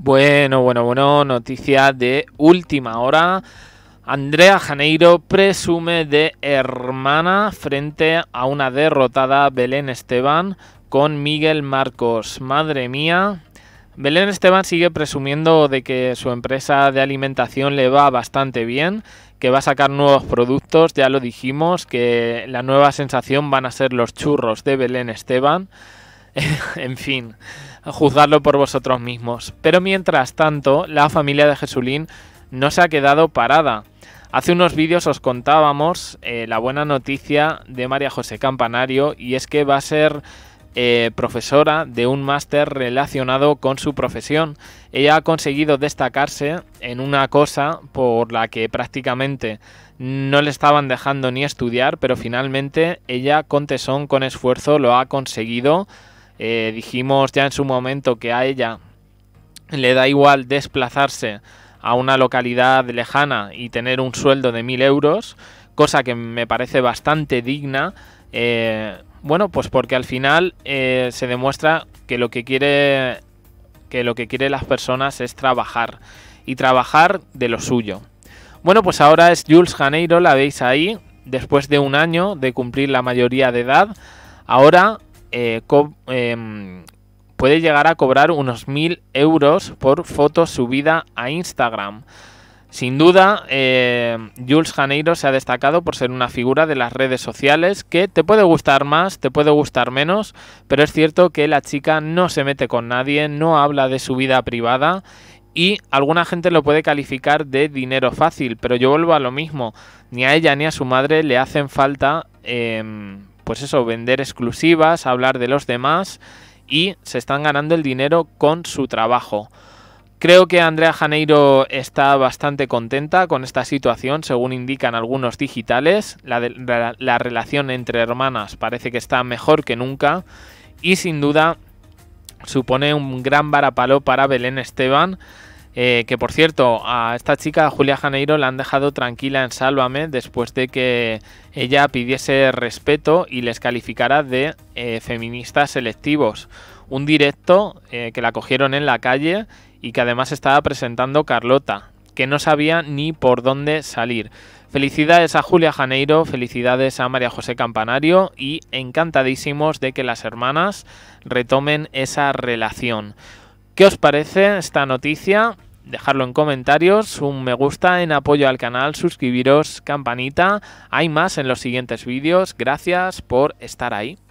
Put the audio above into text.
Bueno, bueno, bueno, noticia de última hora. Andrea Janeiro presume de hermana frente a una derrotada Belén Esteban con Miguel Marcos. Madre mía. Belén Esteban sigue presumiendo de que su empresa de alimentación le va bastante bien, que va a sacar nuevos productos, ya lo dijimos, que la nueva sensación van a ser los churros de Belén Esteban. en fin, juzgarlo por vosotros mismos. Pero mientras tanto, la familia de Jesulín no se ha quedado parada. Hace unos vídeos os contábamos eh, la buena noticia de María José Campanario y es que va a ser eh, profesora de un máster relacionado con su profesión. Ella ha conseguido destacarse en una cosa por la que prácticamente no le estaban dejando ni estudiar, pero finalmente ella con tesón, con esfuerzo, lo ha conseguido eh, dijimos ya en su momento que a ella le da igual desplazarse a una localidad lejana y tener un sueldo de mil euros, cosa que me parece bastante digna. Eh, bueno, pues porque al final eh, se demuestra que lo que quiere que lo que quiere las personas es trabajar y trabajar de lo suyo. Bueno, pues ahora es Jules Janeiro, la veis ahí, después de un año de cumplir la mayoría de edad. Ahora eh, em, puede llegar a cobrar unos 1000 euros por foto subida a Instagram. Sin duda, em, Jules Janeiro se ha destacado por ser una figura de las redes sociales que te puede gustar más, te puede gustar menos, pero es cierto que la chica no se mete con nadie, no habla de su vida privada y alguna gente lo puede calificar de dinero fácil, pero yo vuelvo a lo mismo, ni a ella ni a su madre le hacen falta eh, pues eso, vender exclusivas, hablar de los demás y se están ganando el dinero con su trabajo. Creo que Andrea Janeiro está bastante contenta con esta situación, según indican algunos digitales. La, relación entre hermanas parece que está mejor que nunca y sin duda supone un gran varapalo para Belén Esteban, eh, que por cierto, a esta chica, Julia Janeiro, la han dejado tranquila en Sálvame después de que ella pidiese respeto y les calificara de eh, feministas selectivos. Un directo eh, que la cogieron en la calle y que además estaba presentando Carlota, que no sabía ni por dónde salir. Felicidades a Julia Janeiro, felicidades a María José Campanario y encantadísimos de que las hermanas retomen esa relación. ¿Qué os parece esta noticia? dejarlo en comentarios, un me gusta en apoyo al canal, suscribiros, campanita. Hay más en los siguientes vídeos. Gracias por estar ahí.